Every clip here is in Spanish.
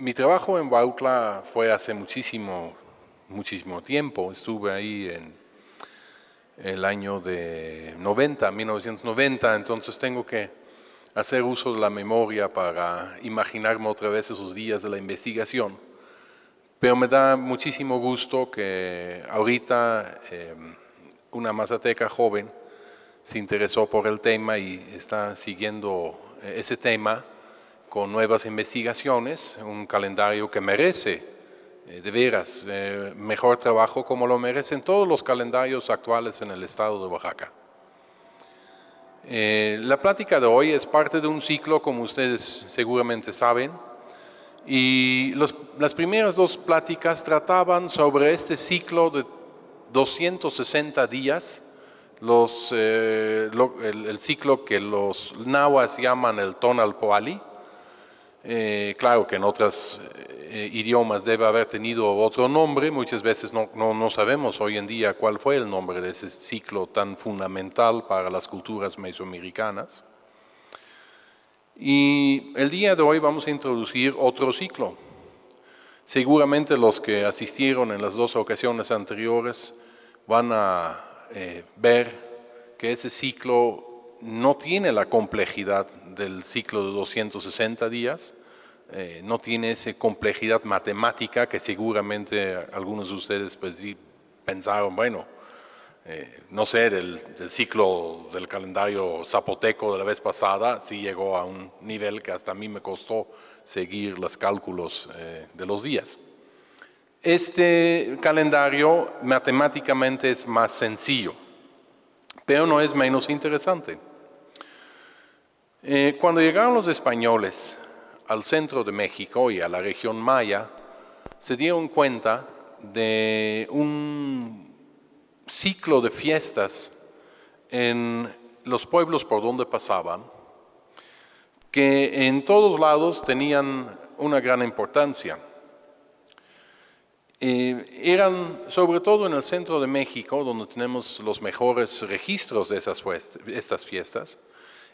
mi trabajo en Bautla fue hace muchísimo, muchísimo tiempo. Estuve ahí en el año de 90, 1990, entonces tengo que hacer uso de la memoria para imaginarme otra vez esos días de la investigación. Pero me da muchísimo gusto que ahorita em, una mazateca joven se interesó por el tema y está siguiendo eh, ese tema con nuevas investigaciones, un calendario que merece, eh, de veras, eh, mejor trabajo como lo merecen todos los calendarios actuales en el estado de Oaxaca. Eh, la plática de hoy es parte de un ciclo, como ustedes seguramente saben, y las primeras dos pláticas trataban sobre este ciclo de 260 días, los, el, ciclo que los nahuas llaman el Tonalpoali, eh, claro que en otros eh, idiomas debe haber tenido otro nombre, muchas veces no, sabemos hoy en día cuál fue el nombre de ese ciclo tan fundamental para las culturas mesoamericanas. Y el día de hoy vamos a introducir otro ciclo. Seguramente los que asistieron en las dos ocasiones anteriores van a eh, ver que ese ciclo no tiene la complejidad del ciclo de 260 días, eh, no tiene esa complejidad matemática que seguramente algunos de ustedes pues, pensaron, bueno, eh, no sé, del, ciclo del calendario zapoteco de la vez pasada, sí llegó a un nivel que hasta a mí me costó seguir los cálculos eh, de los días. Este calendario matemáticamente es más sencillo, pero no es menos interesante. cuando llegaron los españoles al centro de México y a la región maya, se dieron cuenta de un ciclo de fiestas en los pueblos por donde pasaban, que en todos lados tenían una gran importancia. Eh, eran sobre todo en el centro de México, donde tenemos los mejores registros de esas estas fiestas,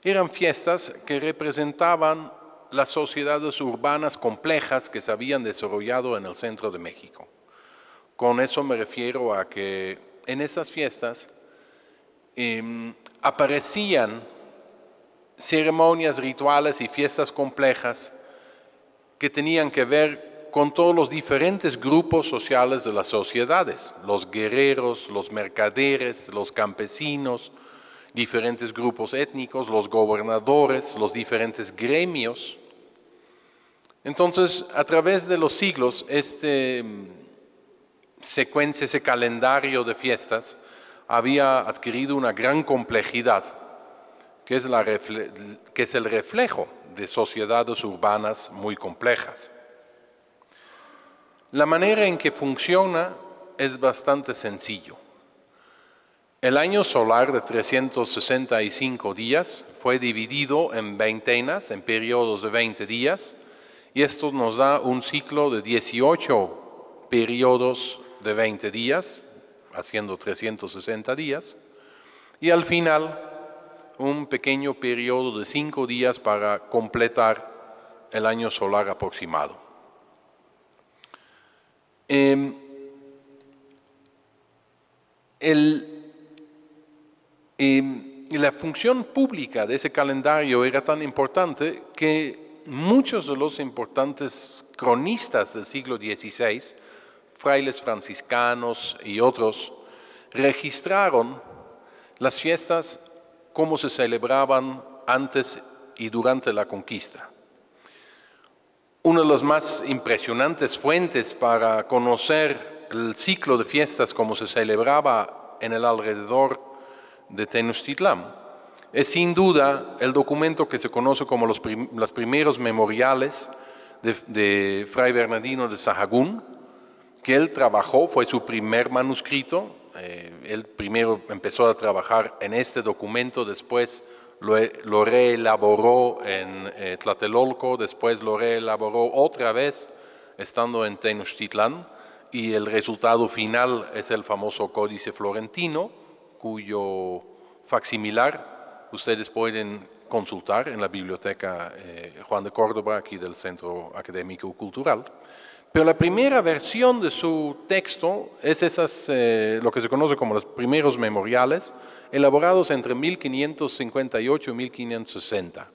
eran fiestas que representaban las sociedades urbanas complejas que se habían desarrollado en el centro de México. Con eso me refiero a que en esas fiestas em, aparecían ceremonias, rituales y fiestas complejas que tenían que ver con todos los diferentes grupos sociales de las sociedades, los guerreros, los mercaderes, los campesinos, diferentes grupos étnicos, los gobernadores, los diferentes gremios. Entonces, a través de los siglos, este mm, secuencia, ese calendario de fiestas, había adquirido una gran complejidad, que es, que es el reflejo de sociedades urbanas muy complejas. La manera en que funciona es bastante sencillo. El año solar de 365 días fue dividido en veintenas, en periodos de 20 días, y esto nos da un ciclo de 18 periodos de 20 días, haciendo 360 días, y al final un pequeño periodo de 5 días para completar el año solar aproximado. Em, el y, la función pública de ese calendario era tan importante que muchos de los importantes cronistas del siglo XVI, frailes franciscanos y otros, registraron las fiestas como se celebraban antes y durante la conquista. Una de las más impresionantes fuentes para conocer el ciclo de fiestas como se celebraba en el alrededor de Tenochtitlán. Es sin duda el documento que se conoce como los, primeros memoriales de, Fray Bernardino de Sahagún, que él trabajó, fue su primer manuscrito. el eh, él primero empezó a trabajar en este documento, después lo, e, reelaboró en eh, Tlatelolco, después lo reelaboró otra vez estando en Tenochtitlán y el resultado final es el famoso Códice Florentino cuyo facsimilar ustedes pueden consultar en la biblioteca eh, Juan de Córdoba, aquí del Centro Académico Cultural. Pero la primera versión de su texto es esas, eh, lo que se conoce como los primeros memoriales, elaborados entre 1558 y 1560.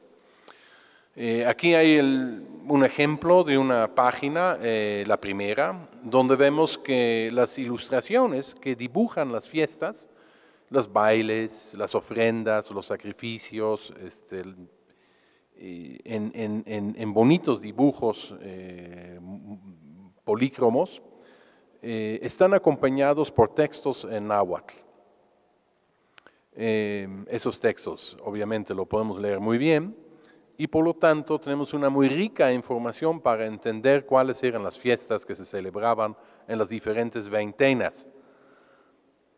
Eh, aquí hay un ejemplo de una página, la primera, donde vemos que las ilustraciones que dibujan las fiestas los bailes, las ofrendas, los sacrificios, este, en, bonitos dibujos eh, polícromos, eh, están acompañados por textos en náhuatl. Em, esos textos, obviamente, lo podemos leer muy bien y por lo tanto tenemos una muy rica información para entender cuáles eran las fiestas que se celebraban en las diferentes veintenas.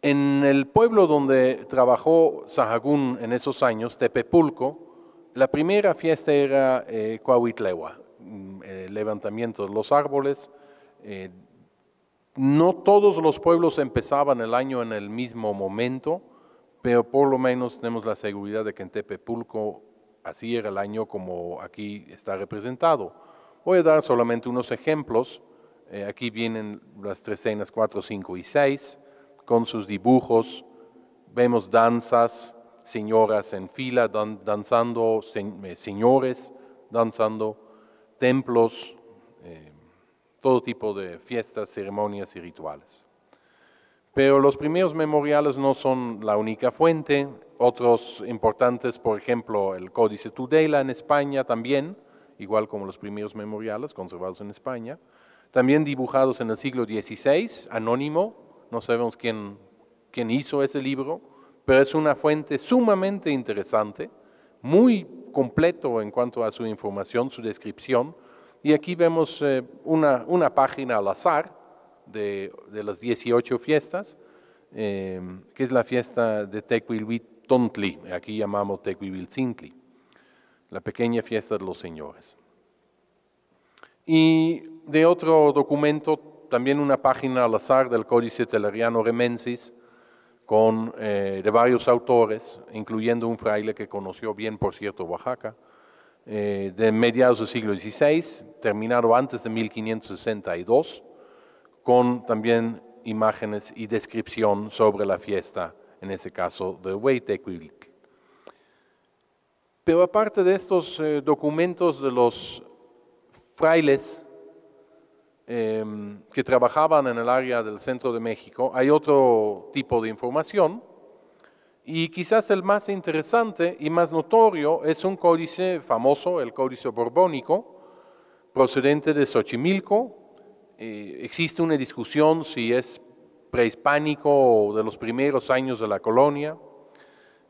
En el pueblo donde trabajó Sahagún en esos años, Tepepulco, la primera fiesta era eh, el mm, eh, levantamiento de los árboles. Eh, no todos los pueblos empezaban el año en el mismo momento, pero por lo menos tenemos la seguridad de que en Tepepulco así era el año como aquí está representado. Voy a dar solamente unos ejemplos. Eh, aquí vienen las trecenas 4, 5 y 6 con sus dibujos, vemos danzas, señoras en fila danzando, eh, señores danzando, templos, eh, todo tipo de fiestas, ceremonias y rituales. Pero los primeros memoriales no son la única fuente. Otros importantes, por ejemplo, el Códice Tudela en España también, igual como los primeros memoriales conservados en España, también dibujados en el siglo XVI, anónimo, no sabemos quién, quién hizo ese libro, pero es una fuente sumamente interesante, muy completo en cuanto a su información, su descripción. Y aquí vemos eh, una, página al azar de, las 18 fiestas, em, que es la fiesta de Tontli. aquí llamamos Tequilhuiltzintli, la pequeña fiesta de los señores. Y de otro documento también una página al azar del Códice Teleriano Remensis, con, eh, de varios autores, incluyendo un fraile que conoció bien, por cierto, Oaxaca, eh, de mediados del siglo XVI, terminado antes de 1562, con también imágenes y descripción sobre la fiesta, en ese caso de Huaytecuil. Pero aparte de estos eh, documentos de los frailes Em, que trabajaban en el área del centro de México. Hay otro tipo de información. Y quizás el más interesante y más notorio es un códice famoso, el Códice Borbónico, procedente de Xochimilco. Eh, existe una discusión si es prehispánico o de los primeros años de la colonia.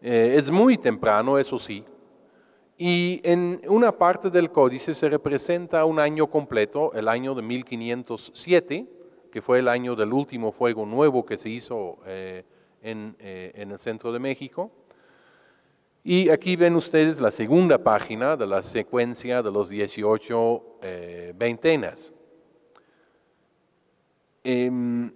Eh, es muy temprano, eso sí, y en una parte del códice se representa un año completo, el año de 1507, que fue el año del último fuego nuevo que se hizo eh, eh, en, el centro de México. Y aquí ven ustedes la segunda página de la secuencia de los 18 eh, veintenas. Em,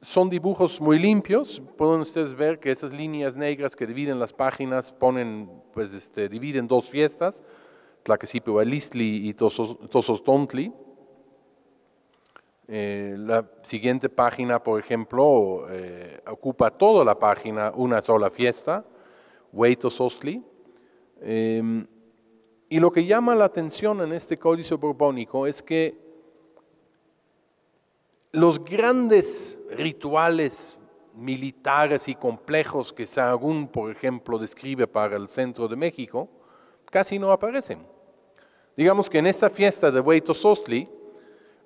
son dibujos muy limpios, pueden ustedes ver que esas líneas negras que dividen las páginas ponen pues este, dividen dos fiestas, Walistli y Tosostontli. Eh, la siguiente página, por ejemplo, eh, ocupa toda la página una sola fiesta, Way Eh, em, y lo que llama la atención en este códice borbónico es que los grandes rituales militares y complejos que Sahagún, por ejemplo, describe para el centro de México, casi no aparecen. Digamos que en esta fiesta de Hueytozostli,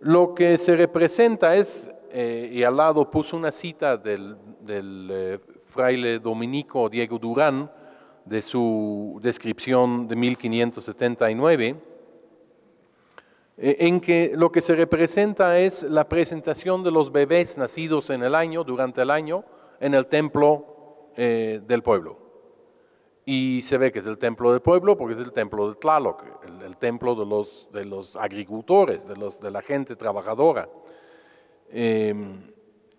lo que se representa es, eh, y al lado puso una cita del, eh, fraile dominico Diego Durán, de su descripción de 1579, eh, en que lo que se representa es la presentación de los bebés nacidos en el año, durante el año, en el templo eh, del pueblo. Y se ve que es el templo del pueblo porque es el templo de Tlaloc, el, templo de los, agricultores, de, los, de la gente trabajadora. Em,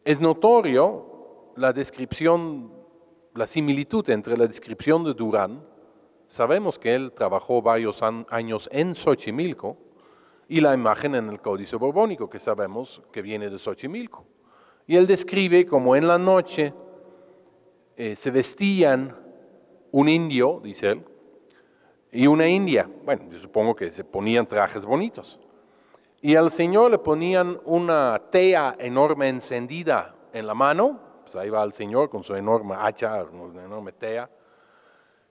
es notorio la descripción, la similitud entre la descripción de Durán, sabemos que él trabajó varios años en Xochimilco, y la imagen en el Códice Borbónico, que sabemos que viene de Xochimilco. Y él describe como en la noche eh, se vestían un indio, dice él, y una india. Bueno, yo supongo que se ponían trajes bonitos. Y al Señor le ponían una tea enorme encendida en la mano, pues ahí va el Señor con su enorme hacha, una enorme tea,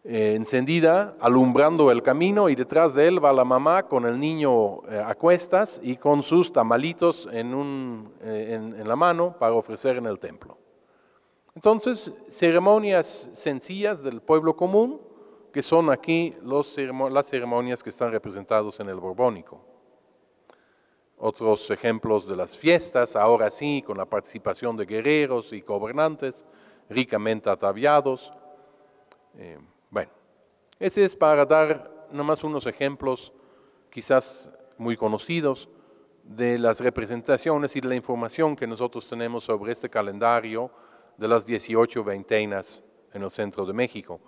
eh, encendida, alumbrando el camino, y detrás de él va la mamá con el niño eh, a cuestas y con sus tamalitos en, un, eh, en, la mano para ofrecer en el templo. Entonces, ceremonias sencillas del pueblo común, que son aquí los, las ceremonias que están representadas en el Borbónico. Otros ejemplos de las fiestas, ahora sí, con la participación de guerreros y gobernantes, ricamente ataviados. Bueno, ese es para dar nomás unos ejemplos quizás muy conocidos de las representaciones y de la información que nosotros tenemos sobre este calendario de las 18 veintenas en el centro de México.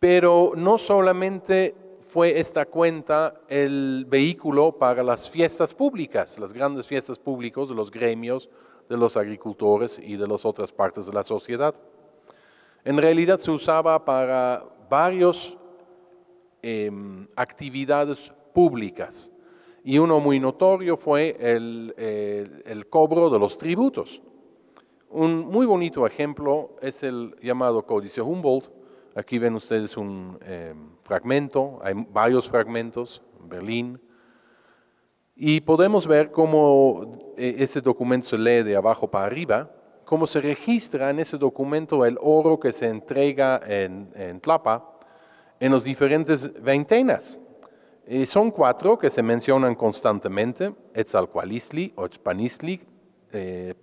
Pero no solamente fue esta cuenta el vehículo para las fiestas públicas, las grandes fiestas públicas de los gremios, de los agricultores y de las otras partes de la sociedad. En realidad se usaba para varias em, actividades públicas y uno muy notorio fue el, cobro de los tributos. Un muy bonito ejemplo es el llamado Códice Humboldt. Aquí ven ustedes un em, fragmento, hay varios fragmentos en Berlín. Y podemos ver cómo eh, ese documento se lee de abajo para arriba cómo se registra en ese documento el oro que se entrega en, Tlapa en los diferentes veintenas? son cuatro que se mencionan constantemente, Etzalcualistli, Ochpanistli, eh,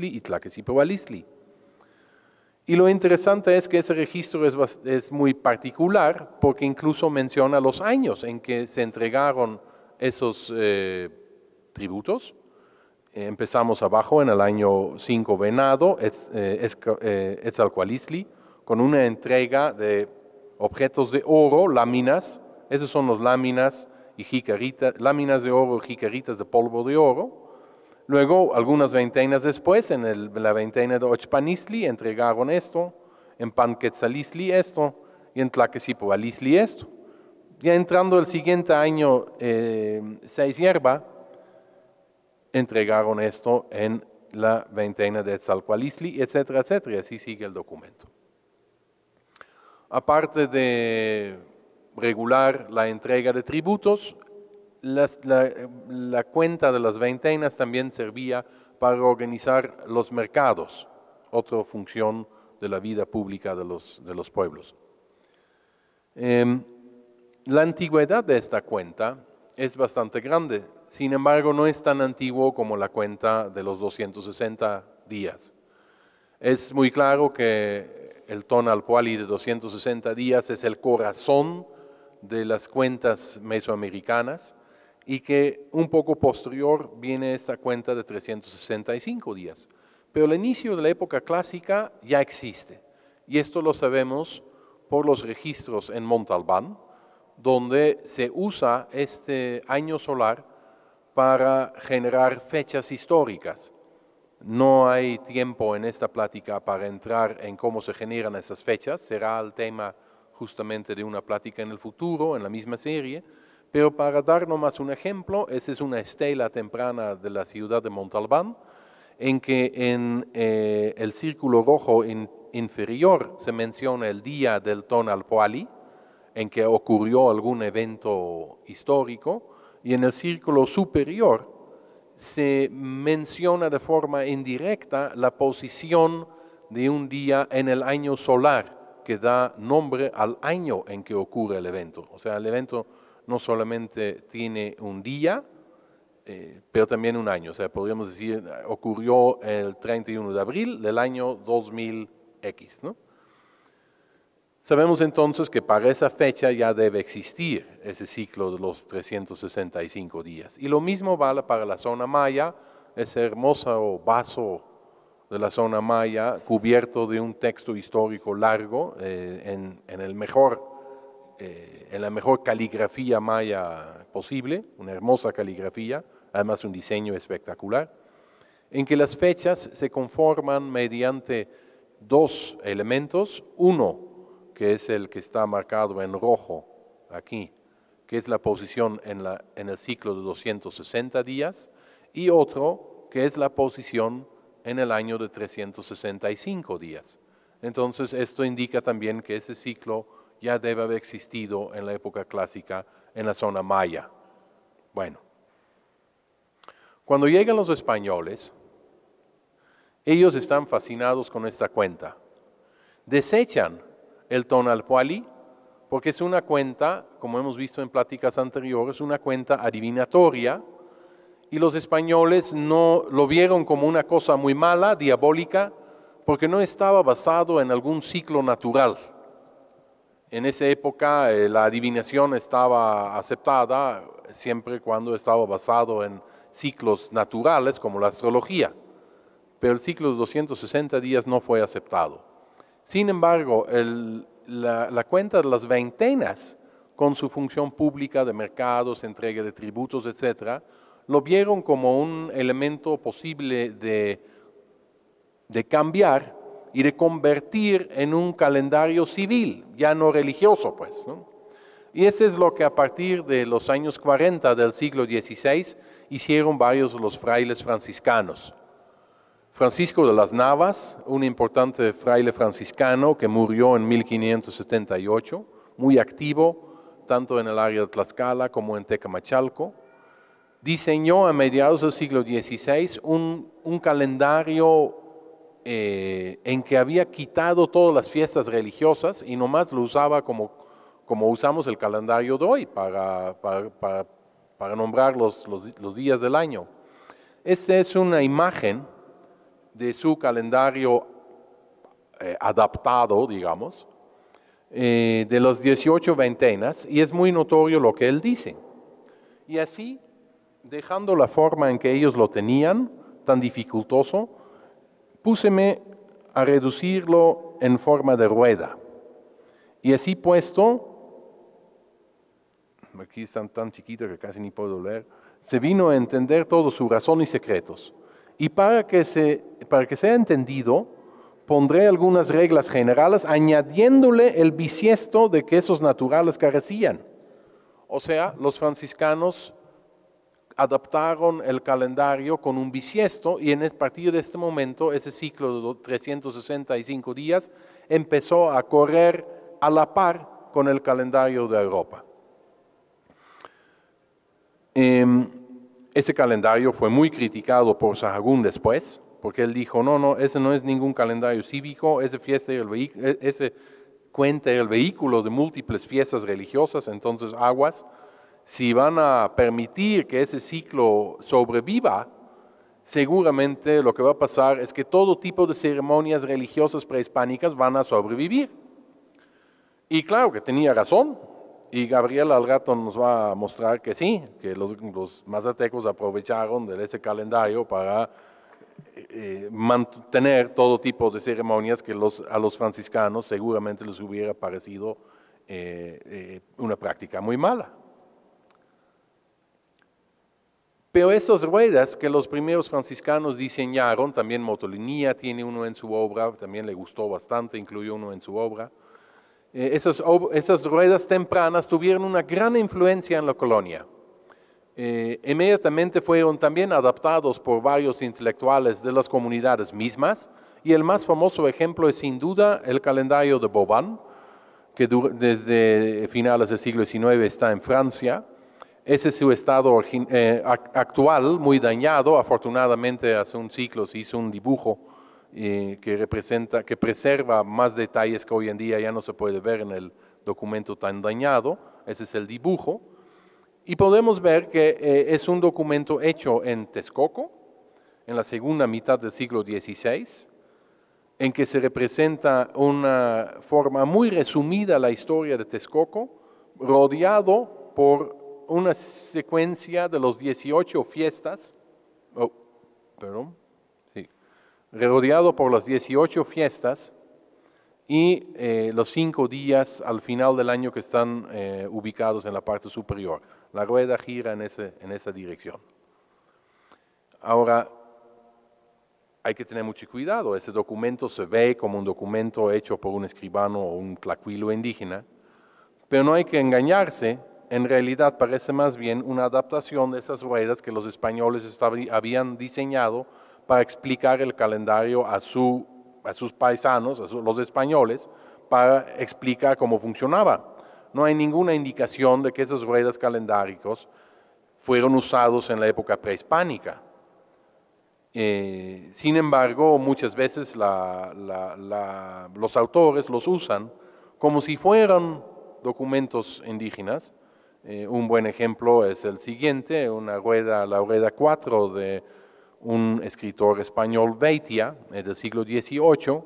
y Tlaquecipoalistli. Y lo interesante es que ese registro es, es, muy particular porque incluso menciona los años en que se entregaron esos eh, tributos empezamos abajo en el año 5 Venado, es, eh, eh, con una entrega de objetos de oro, láminas, esas son las láminas y jicaritas, láminas de oro, jicaritas de polvo de oro. Luego, algunas veintenas después, en, la veintena de Ochpanisli, entregaron esto, en Panquetzalisli esto, y en Tlaquecipoalisli esto. Ya entrando el siguiente año, 6 eh, seis hierba, entregaron esto en la veintena de Tzalqualisli, etcétera, etcétera. Así sigue el documento. Aparte de regular la entrega de tributos, la, cuenta de las veintenas también servía para organizar los mercados, otra función de la vida pública de los, de los pueblos. Em, la antigüedad de esta cuenta es bastante grande, sin embargo, no es tan antiguo como la cuenta de los 260 días. Es muy claro que el tonal de 260 días es el corazón de las cuentas mesoamericanas y que un poco posterior viene esta cuenta de 365 días. Pero el inicio de la época clásica ya existe y esto lo sabemos por los registros en Montalbán, donde se usa este año solar para generar fechas históricas. No hay tiempo en esta plática para entrar en cómo se generan esas fechas, será el tema justamente de una plática en el futuro, en la misma serie, pero para dar más un ejemplo, esa es una estela temprana de la ciudad de Montalbán, en que en eh, el círculo rojo inferior se menciona el día del Tonalpuali, en que ocurrió algún evento histórico, y en el círculo superior se menciona de forma indirecta la posición de un día en el año solar que da nombre al año en que ocurre el evento. O sea, el evento no solamente tiene un día, eh, pero también un año. O sea, podríamos decir, eh, ocurrió el 31 de abril del año 2000X, ¿no? Sabemos entonces que para esa fecha ya debe existir ese ciclo de los 365 días. Y lo mismo vale para la zona maya, ese hermoso vaso de la zona maya cubierto de un texto histórico largo eh, en, el mejor, eh, en la mejor caligrafía maya posible, una hermosa caligrafía, además un diseño espectacular, en que las fechas se conforman mediante dos elementos. Uno, que es el que está marcado en rojo aquí, que es la posición en, la, en el ciclo de 260 días, y otro que es la posición en el año de 365 días. Entonces, esto indica también que ese ciclo ya debe haber existido en la época clásica en la zona maya. Bueno, cuando llegan los españoles, ellos están fascinados con esta cuenta. Desechan el Tonalpuali, porque es una cuenta, como hemos visto en pláticas anteriores, una cuenta adivinatoria, y los españoles no lo vieron como una cosa muy mala, diabólica, porque no estaba basado en algún ciclo natural. En esa época eh, la adivinación estaba aceptada siempre cuando estaba basado en ciclos naturales como la astrología, pero el ciclo de 260 días no fue aceptado. Sin embargo, la, cuenta de las veintenas, con su función pública de mercados, entrega de tributos, etc., lo vieron como un elemento posible de, cambiar y de convertir en un calendario civil, ya no religioso, pues. Y eso es lo que a partir de los años 40 del siglo XVI hicieron varios de los frailes franciscanos. Francisco de las Navas, un importante fraile franciscano que murió en 1578, muy activo tanto en el área de Tlaxcala como en Tecamachalco, diseñó a mediados del siglo XVI un, calendario eh, en que había quitado todas las fiestas religiosas y nomás lo usaba como, usamos el calendario de hoy para, para, nombrar los días del año. Esta es una imagen de su calendario eh, adaptado, digamos, eh, de los 18 veintenas, y es muy notorio lo que él dice. Y así, dejando la forma en que ellos lo tenían, tan dificultoso, púseme a reducirlo en forma de rueda. Y así puesto, aquí están tan chiquitos que casi ni puedo leer, se vino a entender todo su razón y secretos. Y para que se para que sea entendido, pondré algunas reglas generales añadiéndole el bisiesto de que esos naturales carecían. O sea, los franciscanos adaptaron el calendario con un bisiesto y en a partir de este momento ese ciclo de 365 días empezó a correr a la par con el calendario de Europa. Em, ese calendario fue muy criticado por Sahagún después, porque él dijo, no, no, ese no es ningún calendario cívico, ese, fiesta el e, ese cuenta el vehículo de múltiples fiestas religiosas, entonces aguas, si van a permitir que ese ciclo sobreviva, seguramente lo que va a pasar es que todo tipo de ceremonias religiosas prehispánicas van a sobrevivir. Y claro que tenía razón, y Gabriel al rato nos va a mostrar que sí, que los, los mazatecos aprovecharon de ese calendario para eh, mantener todo tipo de ceremonias que a los franciscanos seguramente les hubiera parecido eh, eh, una práctica muy mala. Pero esas ruedas que los primeros franciscanos diseñaron, también Motolinía tiene uno en su obra, también le gustó bastante, incluyó uno en su obra, esas ruedas tempranas tuvieron una gran influencia en la colonia. Eh, inmediatamente fueron también adaptados por varios intelectuales de las comunidades mismas, y el más famoso ejemplo es sin duda el calendario de Boban, que desde finales del siglo XIX está en Francia. Ese es su estado eh, actual, muy dañado. Afortunadamente, hace un siglo se hizo un dibujo eh, que, representa, que preserva más detalles que hoy en día ya no se puede ver en el documento tan dañado. Ese es el dibujo. Y podemos ver que eh, es un documento hecho en Texcoco, en la segunda mitad del siglo XVI, en que se representa una forma muy resumida la historia de Texcoco, rodeado por una secuencia de los 18 fiestas, oh, sí, rodeado por las 18 fiestas y eh, los cinco días al final del año que están eh, ubicados en la parte superior. La rueda gira en, esa dirección. Ahora, hay que tener mucho cuidado. Ese documento se ve como un documento hecho por un escribano o un claquilo indígena, pero no hay que engañarse. En realidad parece más bien una adaptación de esas ruedas que los españoles habían diseñado para explicar el calendario a, sus paisanos, a los españoles, para explicar cómo funcionaba no hay ninguna indicación de que esos ruedas calendáricos fueron usados en la época prehispánica. Eh, sin embargo, muchas veces los autores los usan como si fueran documentos indígenas. Eh, un buen ejemplo es el siguiente, una rueda, la rueda 4 de un escritor español, Veitia, del siglo XVIII,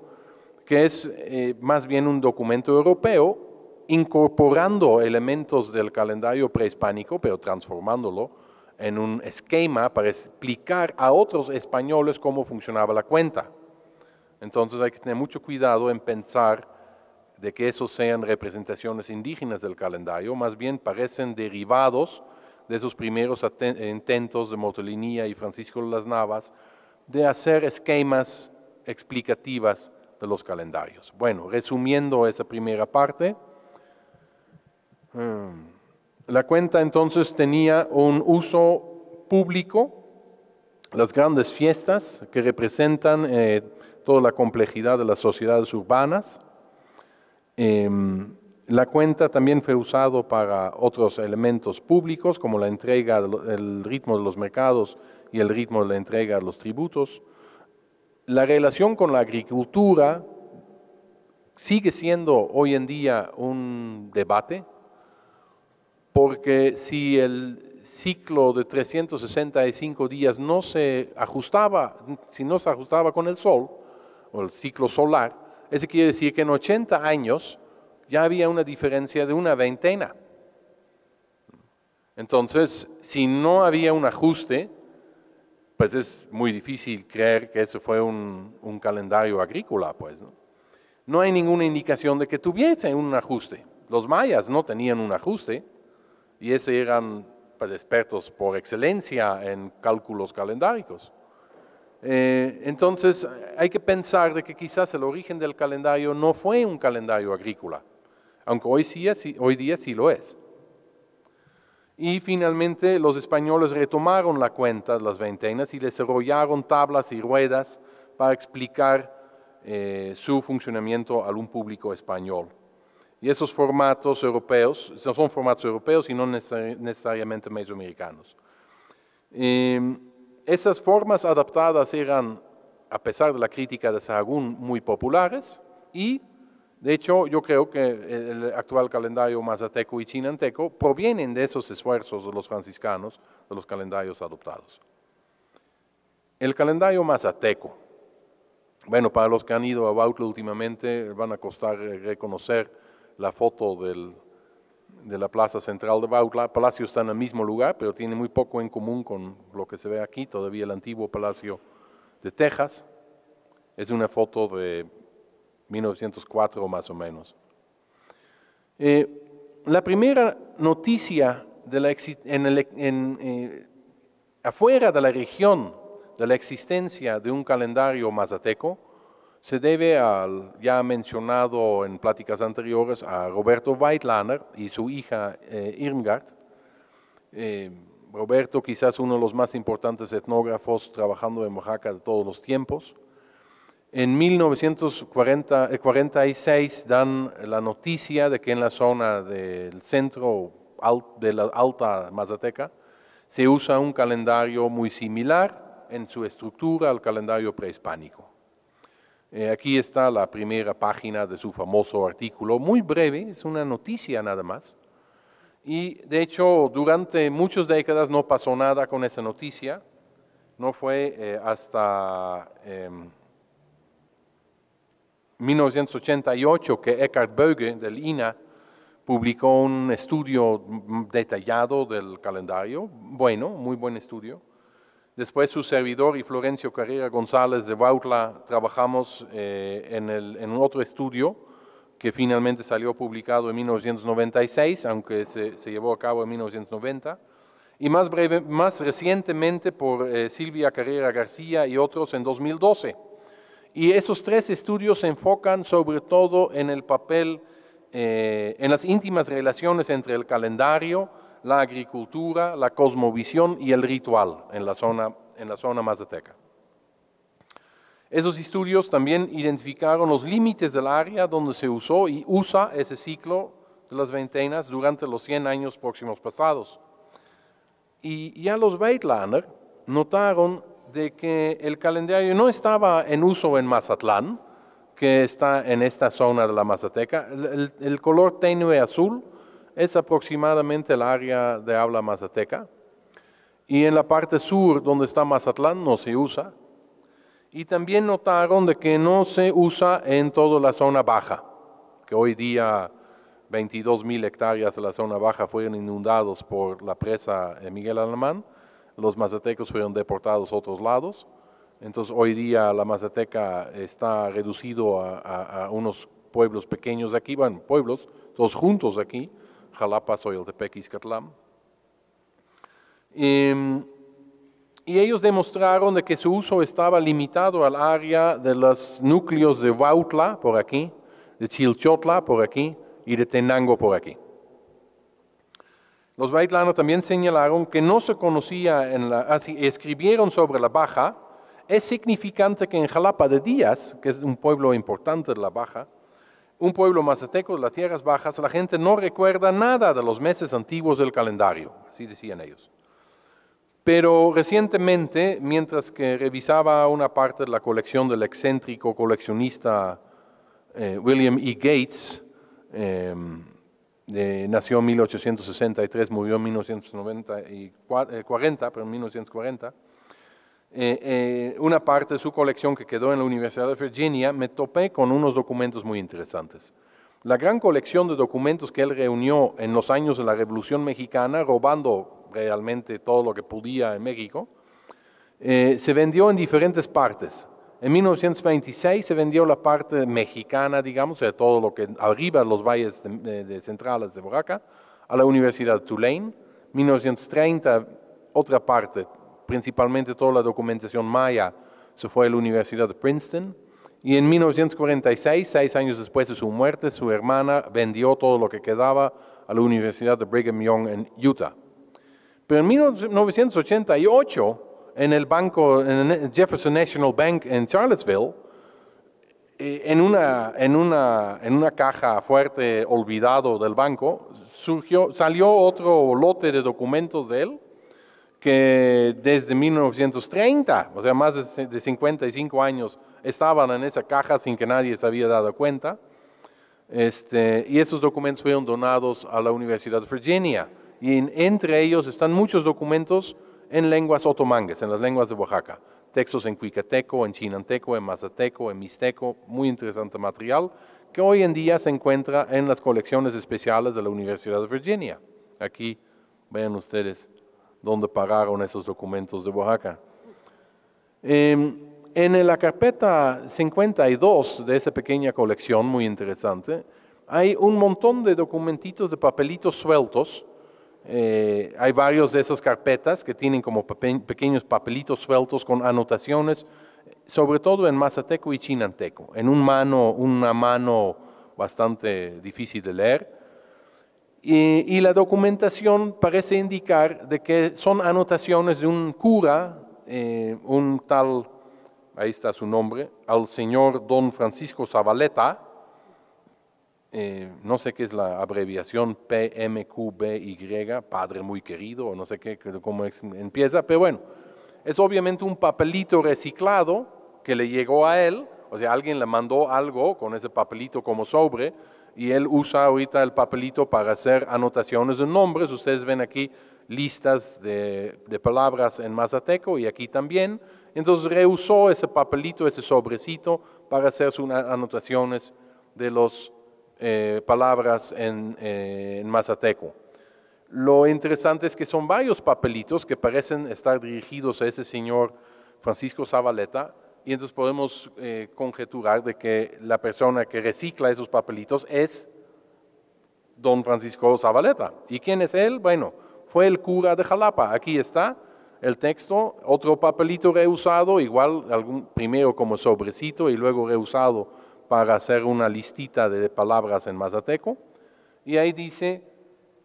que es eh, más bien un documento europeo incorporando elementos del calendario prehispánico, pero transformándolo en un esquema para explicar a otros españoles cómo funcionaba la cuenta. Entonces hay que tener mucho cuidado en pensar de que esos sean representaciones indígenas del calendario, más bien parecen derivados de esos primeros intentos de Motolinía y Francisco de las Navas de hacer esquemas explicativas de los calendarios. Bueno, resumiendo esa primera parte, Ah. La cuenta entonces tenía un uso público, las grandes fiestas que representan eh, toda la complejidad de las sociedades urbanas. Em, la cuenta también fue usado para otros elementos públicos, como la entrega, el ritmo de los mercados y el ritmo de la entrega de los tributos. La relación con la agricultura sigue siendo hoy en día un debate porque si el ciclo de 365 días no se ajustaba, si no se ajustaba con el sol, o el ciclo solar, eso quiere decir que en 80 años ya había una diferencia de una veintena. Entonces, si no había un ajuste, pues es muy difícil creer que eso fue un, calendario agrícola, pues. ¿no? ¿no? hay ninguna indicación de que tuviese un ajuste. Los mayas no tenían un ajuste, y eso eran pues, expertos por excelencia en cálculos calendáricos. Eh, entonces, hay que pensar de que quizás el origen del calendario no fue un calendario agrícola, aunque hoy, sí hoy día sí lo es. Y finalmente, los españoles retomaron la cuenta de las veintenas y desarrollaron tablas y ruedas para explicar eh, su funcionamiento a un público español. Y esos formatos europeos, son formatos europeos y no necesariamente mesoamericanos. esas formas adaptadas eran, a pesar de la crítica de Sahagún, muy populares y, de hecho, yo creo que el actual calendario mazateco y chinanteco provienen de esos esfuerzos de los franciscanos, de los calendarios adoptados. El calendario mazateco. Bueno, para los que han ido a Bautla últimamente, van a costar reconocer la foto de la plaza central de Bautla. Palacio está en el mismo lugar, pero tiene muy poco en común con lo que se ve aquí, todavía el antiguo Palacio de Texas. Es una foto de 1904 más o menos. Eh, la primera noticia de la eh, afuera de la región de la existencia de un calendario mazateco se debe al ya mencionado en pláticas anteriores a Roberto Weidlaner y su hija eh, Irmgard. Eh, Roberto quizás uno de los más importantes etnógrafos trabajando en Oaxaca de todos los tiempos. En 1946 eh, dan la noticia de que en la zona del centro de la Alta Mazateca se usa un calendario muy similar en su estructura al calendario prehispánico. Eh, aquí está la primera página de su famoso artículo, muy breve, es una noticia nada más. Y de hecho, durante muchas décadas no pasó nada con esa noticia. No fue eh, hasta 1988 em, que Eckhart Böge del INA publicó un estudio mm, detallado del calendario, bueno, muy buen estudio, Después su servidor y Florencio Carrera González de Bautla trabajamos eh, en, otro estudio que finalmente salió publicado en 1996, aunque se, llevó a cabo en 1990. Y más, breve, más recientemente por eh, Silvia Carrera García y otros en 2012. Y esos tres estudios se enfocan sobre todo en el papel, eh, en las íntimas relaciones entre el calendario, la agricultura, la cosmovisión y el ritual en la zona, en la zona mazateca. Esos estudios también identificaron los límites del área donde se usó y usa ese ciclo de las veintenas durante los 100 años próximos pasados. Y ya los Weitlander notaron de que el calendario no estaba en uso en Mazatlán, que está en esta zona de la Mazateca. el color tenue azul es aproximadamente el área de habla mazateca. Y en la parte sur, donde está Mazatlán, no se usa. Y también notaron de que no se usa en toda la zona baja, que hoy día 22 mil hectáreas de la zona baja fueron inundados por la presa Miguel Alemán. Los mazatecos fueron deportados a otros lados. Entonces hoy día la mazateca está reducido a, unos pueblos pequeños de aquí, bueno, pueblos, todos juntos aquí, Jalapa, Soyaltepec, Izcatlán. Y, em, y ellos demostraron de que su uso estaba limitado al área de los núcleos de Huautla, por aquí, de Chilchotla, por aquí, y de Tenango, por aquí. Los baitlanos también señalaron que no se conocía, ah, escribieron sobre la baja, es significante que en Jalapa de Díaz, que es un pueblo importante de la baja, un pueblo mazateco de las tierras bajas, la gente no recuerda nada de los meses antiguos del calendario, así decían ellos. Pero recientemente, mientras que revisaba una parte de la colección del excéntrico coleccionista eh, William E. Gates, em, nació en 1863, murió en 1940, pero en 1940, eh, eh, una parte de su colección que quedó en la Universidad de Virginia, me topé con unos documentos muy interesantes. La gran colección de documentos que él reunió en los años de la Revolución Mexicana, robando realmente todo lo que podía en México, eh, se vendió en diferentes partes. En 1926 se vendió la parte mexicana, digamos, de todo lo que arriba los valles centrales de Boraca, a la Universidad de Tulane. 1930 otra parte principalmente toda la documentación maya, se fue a la Universidad de Princeton. Y en 1946, seis años después de su muerte, su hermana vendió todo lo que quedaba a la Universidad de Brigham Young en Utah. Pero en 1988, en el banco, en Jefferson National Bank en Charlottesville, eh, en una, en una, en una caja fuerte olvidado del banco, surgió, salió otro lote de documentos de él que desde 1930, o sea, más de 55 años, estaban en esa caja sin que nadie se había dado cuenta. Este, y esos documentos fueron donados a la Universidad de Virginia. Y entre ellos están muchos documentos en lenguas otomangues, en las lenguas de Oaxaca. Textos en cuicateco, en chinanteco, en mazateco, en mixteco, muy interesante material que hoy en día se encuentra en las colecciones especiales de la Universidad de Virginia. Aquí, vean ustedes donde pagaron esos documentos de Oaxaca. Em, en la carpeta 52 de esa pequeña colección, muy interesante, hay un montón de documentitos de papelitos sueltos. Eh, hay varios de esas carpetas que tienen como pequeños papelitos sueltos con anotaciones, sobre todo en mazateco y chinanteco, en un mano, una mano bastante difícil de leer. Y, la documentación parece indicar de que son anotaciones de un cura, eh, un tal, ahí está su nombre, al señor don Francisco Zabaleta, eh, no sé qué es la abreviación PMQBY, padre muy querido, o no sé qué, cómo empieza, pero bueno, es obviamente un papelito reciclado que le llegó a él, o sea, alguien le mandó algo con ese papelito como sobre, y él usa ahorita el papelito para hacer anotaciones de nombres. Ustedes ven aquí listas de, palabras en mazateco y aquí también. Entonces reusó ese papelito, ese sobrecito para hacer sus anotaciones de las eh, palabras en, eh, en mazateco. Lo interesante es que son varios papelitos que parecen estar dirigidos a ese señor Francisco Zabaleta, y entonces podemos eh, conjeturar de que la persona que recicla esos papelitos es don Francisco Zabaleta. ¿Y quién es él? Bueno, fue el cura de Jalapa. Aquí está el texto, otro papelito reusado, igual algún, primero como sobrecito y luego reusado para hacer una listita de palabras en mazateco. Y ahí dice,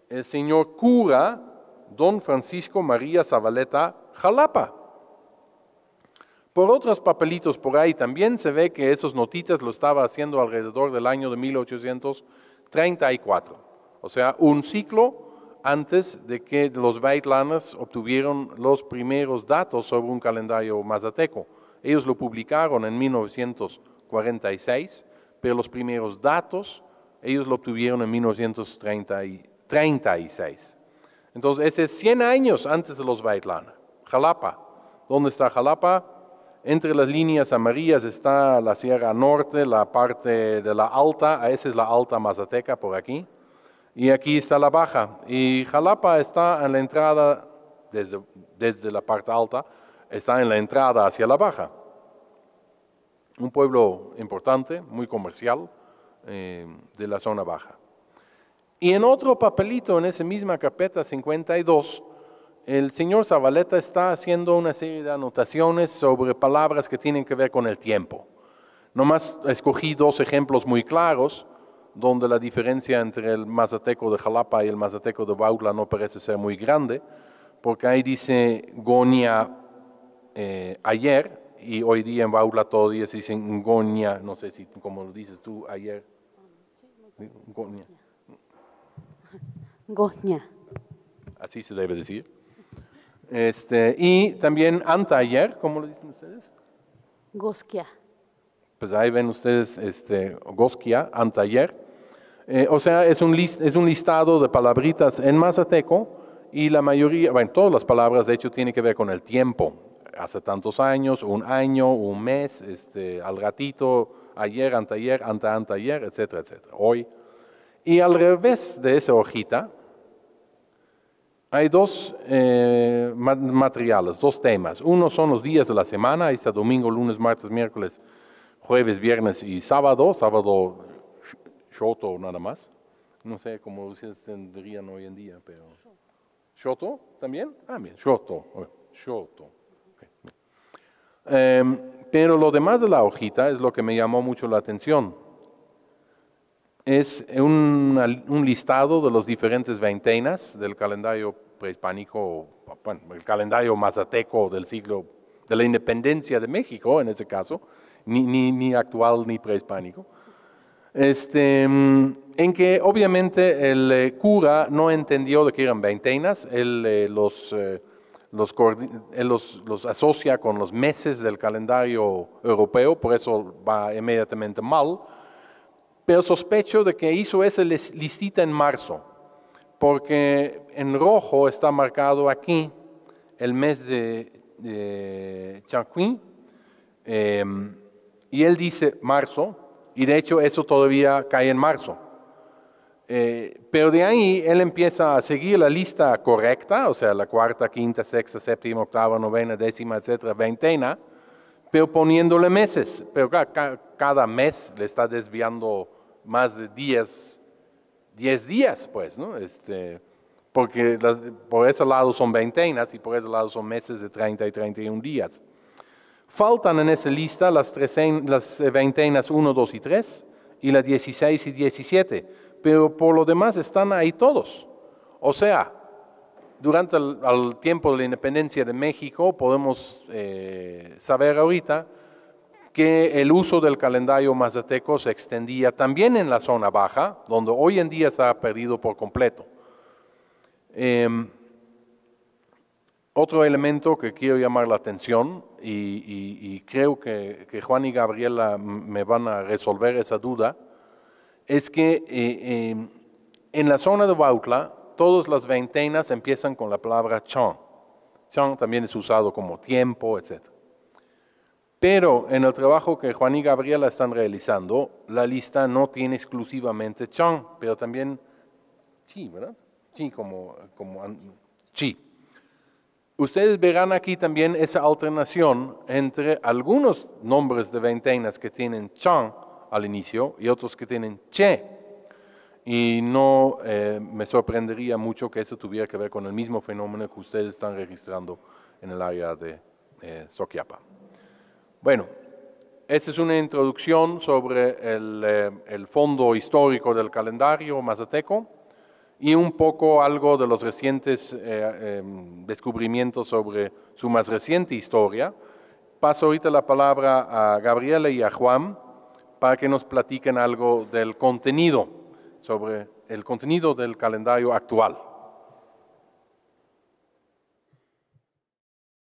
el señor cura, don Francisco María Zabaleta Jalapa. Por otros papelitos por ahí también se ve que esos notitas lo estaba haciendo alrededor del año de 1834, o sea, un ciclo antes de que los Vaitlanas obtuvieron los primeros datos sobre un calendario mazateco. Ellos lo publicaron en 1946, pero los primeros datos ellos lo obtuvieron en 1936. Entonces, ese es 100 años antes de los Vaitlanas, Jalapa. ¿Dónde está Jalapa? Entre las líneas amarillas está la Sierra Norte, la parte de la alta, ah, esa es la alta mazateca por aquí, y aquí está la baja. Y Jalapa está en la entrada, desde, desde la parte alta, está en la entrada hacia la baja. Un pueblo importante, muy comercial, eh, de la zona baja. Y en otro papelito, en esa misma carpeta 52, el señor Zabaleta está haciendo una serie de anotaciones sobre palabras que tienen que ver con el tiempo. Nomás escogí dos ejemplos muy claros donde la diferencia entre el mazateco de Jalapa y el mazateco de Baula no parece ser muy grande, porque ahí dice Goña eh, ayer y hoy día en todos todavía se dicen Goña, no sé si como lo dices tú ayer. Gonia. Goña. Así se debe decir. Este, y también anteayer, ¿cómo lo dicen ustedes? Gosquia. Pues ahí ven ustedes este, Gosquia, anteayer. Eh, o sea, es un, list, es un listado de palabritas en mazateco y la mayoría, bueno, todas las palabras de hecho tienen que ver con el tiempo. Hace tantos años, un año, un mes, este, al ratito, ayer, anteayer, anta, antayer, etcétera, etcétera, hoy. Y al revés de esa hojita, hay dos eh, materiales, dos temas. Uno son los días de la semana, ahí está domingo, lunes, martes, miércoles, jueves, viernes y sábado, sábado shoto nada más. No sé cómo ustedes tendrían hoy en día, pero... ¿Shoto también? Ah, bien, shoto. shoto. Em, pero lo demás de la hojita es lo que me llamó mucho la atención es un, listado de los diferentes veintenas del calendario prehispánico, bueno, el calendario mazateco del siglo de la independencia de México, en ese caso, ni, actual ni prehispánico, este, en que obviamente el eh, cura no entendió de que eran veintenas, él eh, eh, los, asocia con los meses del calendario europeo, por eso va inmediatamente mal, pero sospecho de que hizo esa listita en marzo, porque en rojo está marcado aquí el mes de, de em, y él dice marzo, y de hecho eso todavía cae en marzo. Eh, pero de ahí él empieza a seguir la lista correcta, o sea, la cuarta, quinta, sexta, séptima, octava, novena, décima, etcétera, veintena, pero poniéndole meses. Pero cada mes le está desviando más de 10, 10 días, pues, ¿no? Este, porque por ese lado son veintenas y por ese lado son meses de 30 y 31 días. Faltan en esa lista las, trecen, las eh, veintenas 1, 2 y 3 y las 16 y 17, pero por lo demás están ahí todos. O sea, durante el, tiempo de la independencia de México podemos eh, saber ahorita que el uso del calendario mazateco se extendía también en la zona baja, donde hoy en día se ha perdido por completo. Em, otro elemento que quiero llamar la atención, y, creo que, Juan y Gabriela me van a resolver esa duda, es que eh, em, en la zona de Bautla, todas las veintenas empiezan con la palabra chan. Chan también es usado como tiempo, etc. Pero en el trabajo que Juan y Gabriela están realizando, la lista no tiene exclusivamente chan, pero también chi, ¿verdad? Chi como, como chi. Ustedes verán aquí también esa alternación entre algunos nombres de veintenas que tienen chan al inicio y otros que tienen che y no eh, me sorprendería mucho que eso tuviera que ver con el mismo fenómeno que ustedes están registrando en el área de eh, Soquiapa. Bueno, esta es una introducción sobre el, eh, el fondo histórico del calendario mazateco y un poco algo de los recientes em, descubrimientos sobre su más reciente historia. Paso ahorita la palabra a Gabriela y a Juan para que nos platiquen algo del contenido sobre el contenido del calendario actual.